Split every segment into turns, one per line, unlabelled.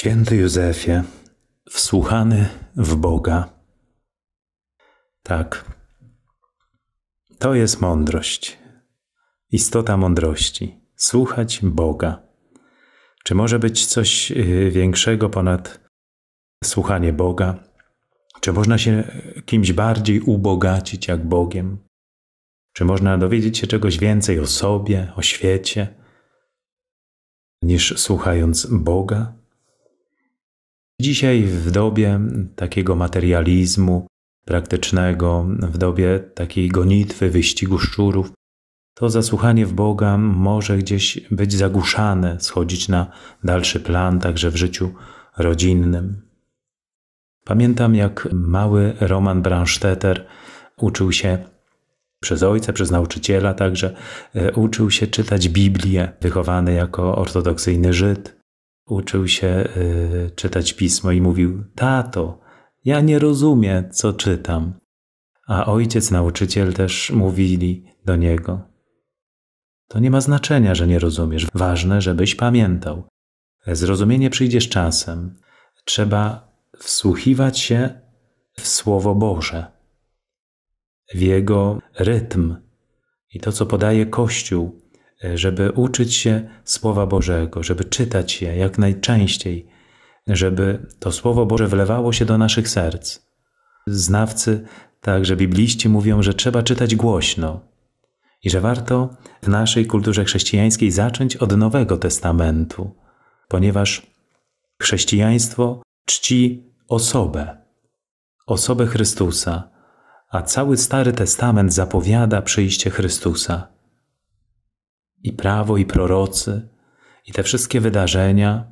Święty Józefie, wsłuchany w Boga. Tak, to jest mądrość, istota mądrości słuchać Boga. Czy może być coś y, większego ponad słuchanie Boga? Czy można się kimś bardziej ubogacić jak Bogiem? Czy można dowiedzieć się czegoś więcej o sobie, o świecie, niż słuchając Boga? Dzisiaj w dobie takiego materializmu praktycznego, w dobie takiej gonitwy, wyścigu szczurów, to zasłuchanie w Boga może gdzieś być zagłuszane, schodzić na dalszy plan, także w życiu rodzinnym. Pamiętam, jak mały Roman Branstetter uczył się przez ojca, przez nauczyciela, także e, uczył się czytać Biblię, wychowany jako ortodoksyjny Żyd uczył się y, czytać pismo i mówił: Tato, ja nie rozumiem, co czytam. A ojciec, nauczyciel też mówili do niego: To nie ma znaczenia, że nie rozumiesz. Ważne, żebyś pamiętał. Zrozumienie przyjdzie z czasem. Trzeba wsłuchiwać się w Słowo Boże, w Jego rytm i to, co podaje Kościół, żeby uczyć się Słowa Bożego, żeby czytać je jak najczęściej, żeby to Słowo Boże wlewało się do naszych serc. Znawcy, także bibliści mówią, że trzeba czytać głośno i że warto w naszej kulturze chrześcijańskiej zacząć od Nowego Testamentu, ponieważ chrześcijaństwo czci osobę, osobę Chrystusa, a cały Stary Testament zapowiada przyjście Chrystusa i prawo, i prorocy, i te wszystkie wydarzenia,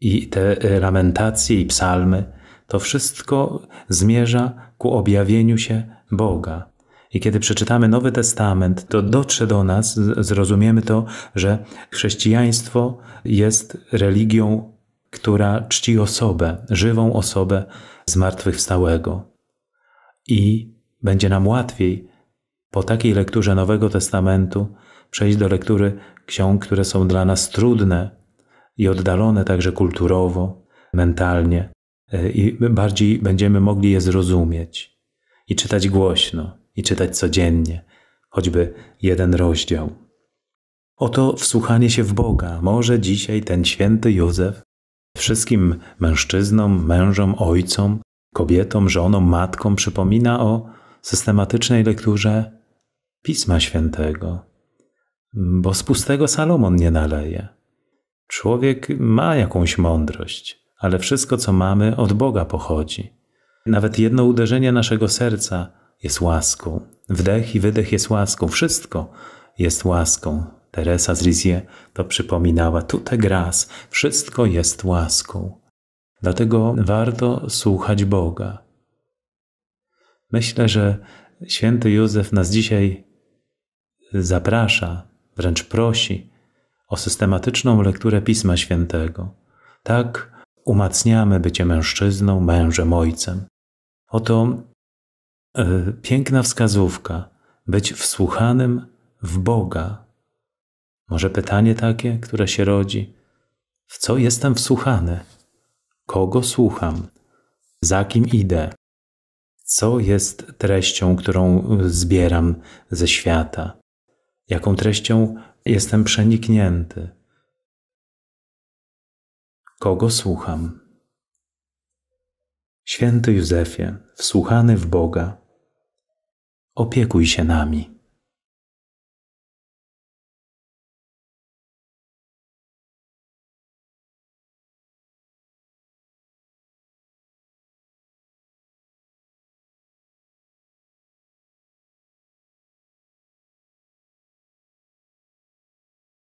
i te e, lamentacje, i psalmy, to wszystko zmierza ku objawieniu się Boga. I kiedy przeczytamy Nowy Testament, to dotrze do nas, zrozumiemy to, że chrześcijaństwo jest religią, która czci osobę, żywą osobę zmartwychwstałego. I będzie nam łatwiej po takiej lekturze Nowego Testamentu przejść do lektury ksiąg, które są dla nas trudne i oddalone także kulturowo, mentalnie, e, i bardziej będziemy mogli je zrozumieć i czytać głośno, i czytać codziennie, choćby jeden rozdział. Oto wsłuchanie się w Boga. Może dzisiaj ten święty Józef wszystkim mężczyznom, mężom, ojcom, kobietom, żonom, matkom przypomina o systematycznej lekturze Pisma Świętego, bo z pustego Salomon nie naleje. Człowiek ma jakąś mądrość, ale wszystko, co mamy, od Boga pochodzi. Nawet jedno uderzenie naszego serca jest łaską. Wdech i wydech jest łaską. Wszystko jest łaską. Teresa z Rizie to przypominała. te gras. Wszystko jest łaską. Dlatego warto słuchać Boga. Myślę, że święty Józef nas dzisiaj zaprasza wręcz prosi o systematyczną lekturę Pisma Świętego. Tak umacniamy bycie mężczyzną, mężem, ojcem. Oto yy, piękna wskazówka być wsłuchanym w Boga. Może pytanie takie, które się rodzi: w co jestem wsłuchany? Kogo słucham? Za kim idę? Co jest treścią, którą e, zbieram ze świata? jaką treścią jestem przeniknięty, kogo słucham. Święty Józefie, wsłuchany w Boga, opiekuj się nami.